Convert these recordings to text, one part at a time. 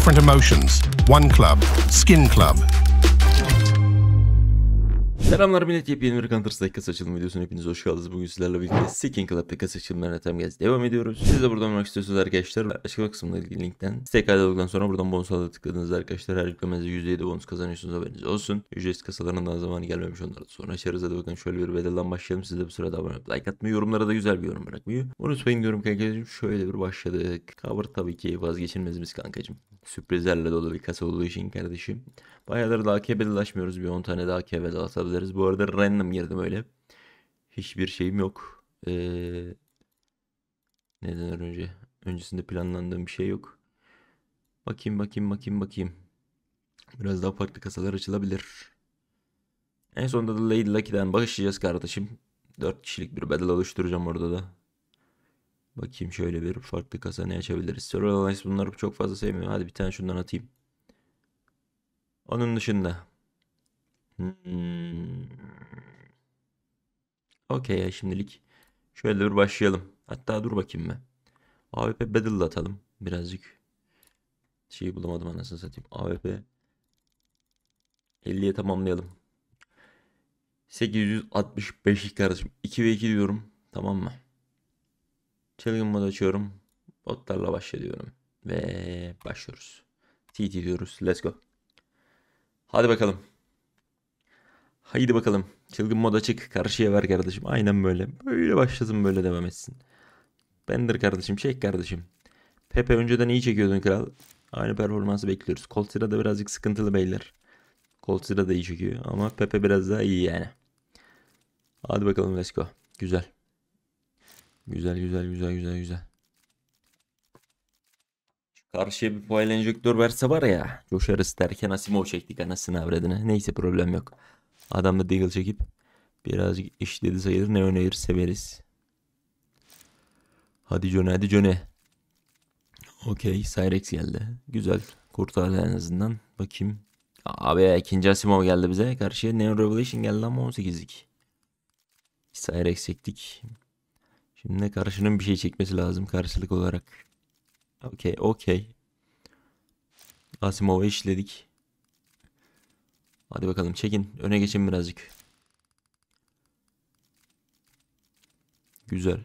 different emotions. One club, skin club, Selamlar millet yepyeni bir Counter Strike kas açılım videosuna hepiniz hoş geldiniz. Bugün sizlerle birlikte Seeking Club'da kas açılımlarına tam gez devam ediyoruz. Siz de buradan olmak istiyorsanız arkadaşlar açıklama kısmında ilgili linkten site kaydolduktan sonra buradan bonus alda tıkladığınızda arkadaşlar her yüklemenizde %7 bonus kazanıyorsunuz haberiniz olsun. Ücretsiz kasaların daha zamanı gelmemiş onları da sonra açarız. Hadi bakın şöyle bir bedelden başlayalım. Siz de bu sırada abone olup like atmayı, yorumlara da güzel bir yorum bırakmayı unutmayın diyorum kankacığım. Şöyle bir başladık. Cover tabii ki vazgeçilmezimiz kankacığım. Sürprizlerle dolu bir kasa olduğu için kardeşim. Bayağıdır daha kebelalaşmıyoruz. Bir 10 tane daha kebel atabiliriz. Bu arada random girdim öyle. Hiçbir şeyim yok. Ee, neden önce? Öncesinde planlandığım bir şey yok. Bakayım bakayım bakayım bakayım. Biraz daha farklı kasalar açılabilir. En sonunda da Lady Lucky'den başlayacağız kardeşim. 4 kişilik bir bedel oluşturacağım orada da. Bakayım şöyle bir farklı kasa ne açabiliriz. Surreal Alliance bunları çok fazla sevmiyor. Hadi bir tane şundan atayım. Onun dışında. Hmm. Okey şimdilik. Şöyle bir başlayalım. Hatta dur bakayım ben. AWP Battle'da atalım. Birazcık şeyi bulamadım anasını satayım. AWP 50'ye tamamlayalım. 865 kardeşim. 2 ve 2 diyorum. Tamam mı? Çılgın modu açıyorum. Botlarla başlıyorum. Ve başlıyoruz. TT diyoruz. Let's go. Hadi bakalım. Haydi bakalım. Çılgın moda çık. Karşıya ver kardeşim. Aynen böyle. Böyle başladım, böyle devam etsin. Bender kardeşim. Çek kardeşim. Pepe önceden iyi çekiyordun kral. Aynı performansı bekliyoruz. Coltira da birazcık sıkıntılı beyler. Coltira da iyi çekiyor ama Pepe biraz daha iyi yani. Hadi bakalım let's go. Güzel. Güzel güzel güzel güzel güzel. Karşıya bir fail enjektör verse var ya. Coşarız derken Asimov çektik anasını avredine. Neyse problem yok. Adam da deagle çekip birazcık işledi sayılır. Ne önerir severiz. Hadi Cone hadi Cone. Okey Cyrex geldi. Güzel kurtardı en azından. Bakayım. Abi ikinci Asimov geldi bize. Karşıya Neon Revelation geldi ama 18'lik. Cyrex çektik. Şimdi karşının bir şey çekmesi lazım karşılık olarak. Okey okey. Asimov'a işledik. Hadi bakalım çekin. Öne geçin birazcık. Güzel.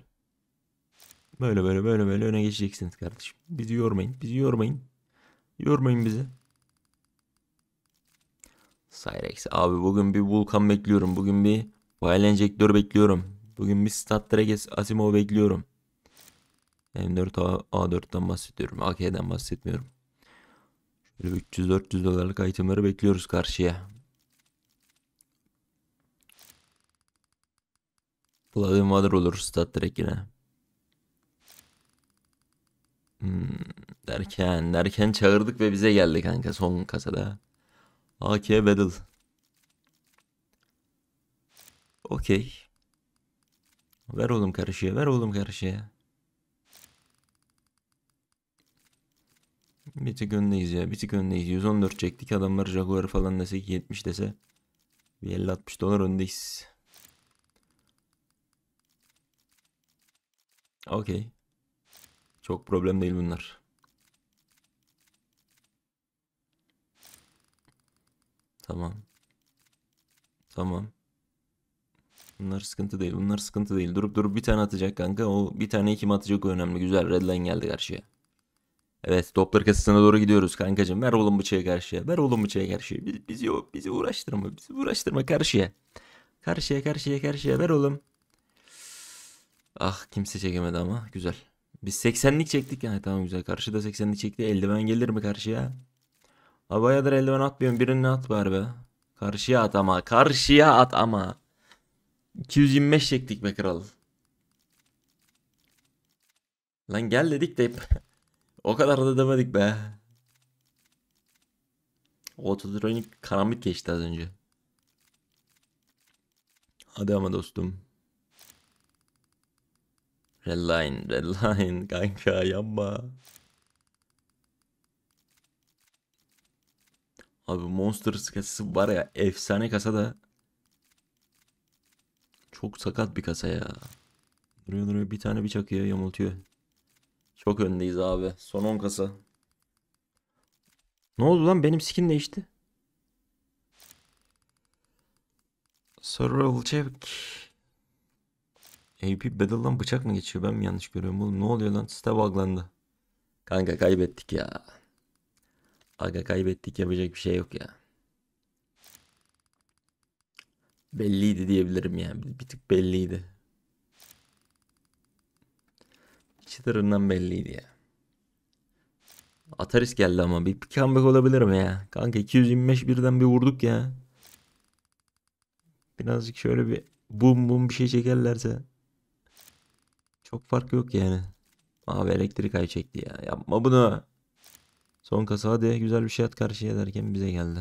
Böyle böyle böyle böyle öne geçeceksiniz kardeşim. Bizi yormayın. Bizi yormayın. Yormayın bizi. Cyrex abi bugün bir Vulkan bekliyorum. Bugün bir Violent Injector bekliyorum. Bugün bir Stat Asimov bekliyorum. M4 A4'ten bahsediyorum. AK'den bahsetmiyorum. 300-400 dolarlık itemleri bekliyoruz karşıya. Blood and Water olur stat direkt yine. Hmm, derken derken çağırdık ve bize geldi kanka son kasada. AK Battle. Okey. Ver oğlum karışıya ver oğlum karışıya. Bir tık öndeyiz ya. Bir tık öndeyiz. 114 çektik. Adamlar Jaguar falan dese 70 dese. Bir 50-60 dolar öndeyiz. Okey. Çok problem değil bunlar. Tamam. Tamam. Bunlar sıkıntı değil. Bunlar sıkıntı değil. Durup durup bir tane atacak kanka. O bir tane iki atacak o önemli. Güzel. Redline geldi karşıya. Evet Doppler kasasına doğru gidiyoruz kankacım. Ver oğlum bıçağı karşıya. Ver oğlum bıçağı karşıya. Biz, bizi, bizi uğraştırma. Bizi uğraştırma karşıya. Karşıya karşıya karşıya ver oğlum. Ah kimse çekemedi ama güzel. Biz 80'lik çektik yani tamam güzel. Karşıda 80'lik çekti. Eldiven gelir mi karşıya? Abayadır eldiven atmıyorum. Birini at bari be. Karşıya at ama. Karşıya at ama. 225 çektik be kral. Lan gel dedik de o kadar da demedik be. Otodronik karanlık geçti az önce. Hadi ama dostum. Redline, redline kanka yapma. Abi monster kasası var ya efsane kasa da. Çok sakat bir kasa ya. Duruyor duruyor bir tane bir çakıyor, yamultuyor. Çok öndeyiz abi. Son 10 kasa. Ne oldu lan? Benim skin değişti. Sorrel check. AP Battle'dan bıçak mı geçiyor? Ben mi yanlış görüyorum oğlum? Ne oluyor lan? Site buglandı. Kanka kaybettik ya. Aga kaybettik yapacak bir şey yok ya. Belliydi diyebilirim yani. Bir tık belliydi. Çıtırından belliydi ya. Ataris geldi ama bir comeback olabilir mi ya? Kanka 225 birden bir vurduk ya. Birazcık şöyle bir bum bum bir şey çekerlerse. Çok fark yok yani. Abi elektrik ay çekti ya. Yapma bunu. Son kasa hadi güzel bir şey at karşıya derken bize geldi.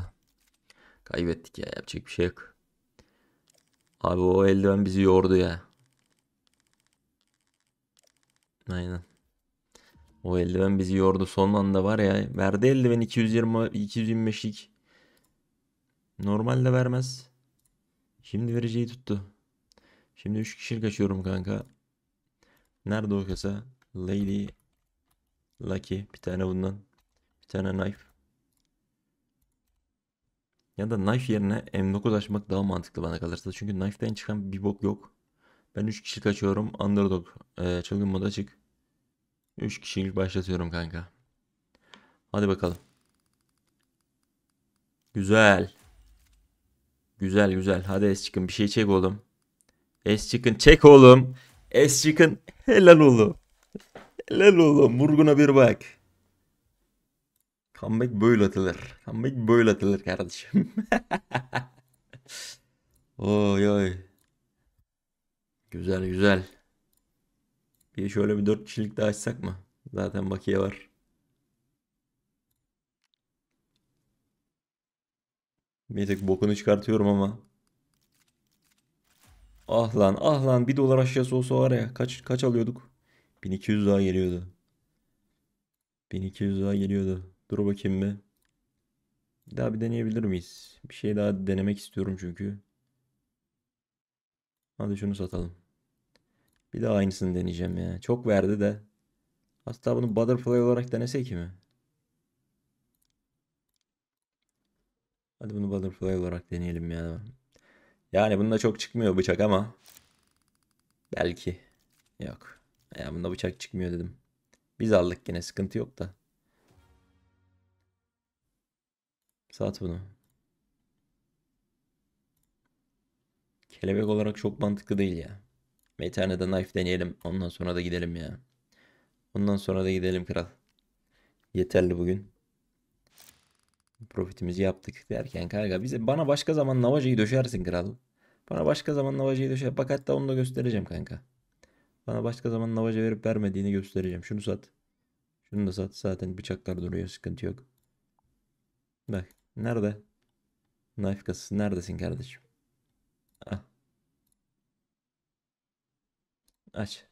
Kaybettik ya yapacak bir şey yok. Abi o eldiven bizi yordu ya. Aynen. O eldiven bizi yordu son anda var ya. Verdi eldiven 220 225'lik. Normalde vermez. Şimdi vereceği tuttu. Şimdi 3 kişilik kaçıyorum kanka. Nerede o kasa? Lady Lucky bir tane bundan. Bir tane knife. Ya da knife yerine M9 açmak daha mantıklı bana kalırsa. Çünkü knife'den çıkan bir bok yok. Ben 3 kişilik açıyorum. Underdog. Ee, çılgın moda çık. 3 kişilik başlatıyorum kanka. Hadi bakalım. Güzel. Güzel güzel. Hadi S çıkın. Bir şey çek oğlum. S çıkın. Çek oğlum. S çıkın. Helal oğlum. Helal oğlum. murguna bir bak. Comeback böyle atılır. Comeback böyle atılır kardeşim. oy oy. Güzel güzel. Bir şöyle bir 4 kişilik daha açsak mı? Zaten bakiye var. Bir tek bokunu çıkartıyorum ama. Ah lan ah lan 1 dolar aşağısı olsa var ya kaç kaç alıyorduk? 1200 daha geliyordu. 1200 daha geliyordu. Dur bakayım bir. daha bir deneyebilir miyiz? Bir şey daha denemek istiyorum çünkü. Hadi şunu satalım. Bir daha aynısını deneyeceğim ya. Çok verdi de. Hatta bunu butterfly olarak denesek mi? Hadi bunu butterfly olarak deneyelim ya. Yani bunda çok çıkmıyor bıçak ama. Belki. Yok. Ya bunda bıçak çıkmıyor dedim. Biz aldık yine sıkıntı yok da. Sat bunu. Kelebek olarak çok mantıklı değil ya. Meteor'da knife deneyelim. Ondan sonra da gidelim ya. Ondan sonra da gidelim kral. Yeterli bugün. Profitimizi yaptık derken kanka bize bana başka zaman Navacı'yı döşersin kral. Bana başka zaman Navacı'yı döşer. Bak hatta onu da göstereceğim kanka. Bana başka zaman Navacı verip vermediğini göstereceğim. Şunu sat. Şunu da sat. Zaten bıçaklar duruyor. Sıkıntı yok. Bak. Nerede? Knife kasası. Neredesin kardeşim? Aç.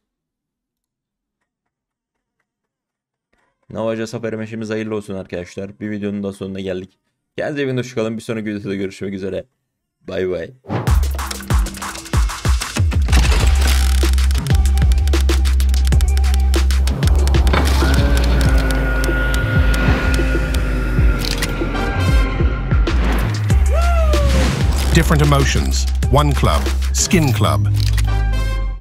Navaca Safer Meşimiz hayırlı olsun arkadaşlar. Bir videonun da sonuna geldik. Kendinize iyi bakın. Bir sonraki videoda görüşmek üzere. Bay bay. different emotions. One club, skin club,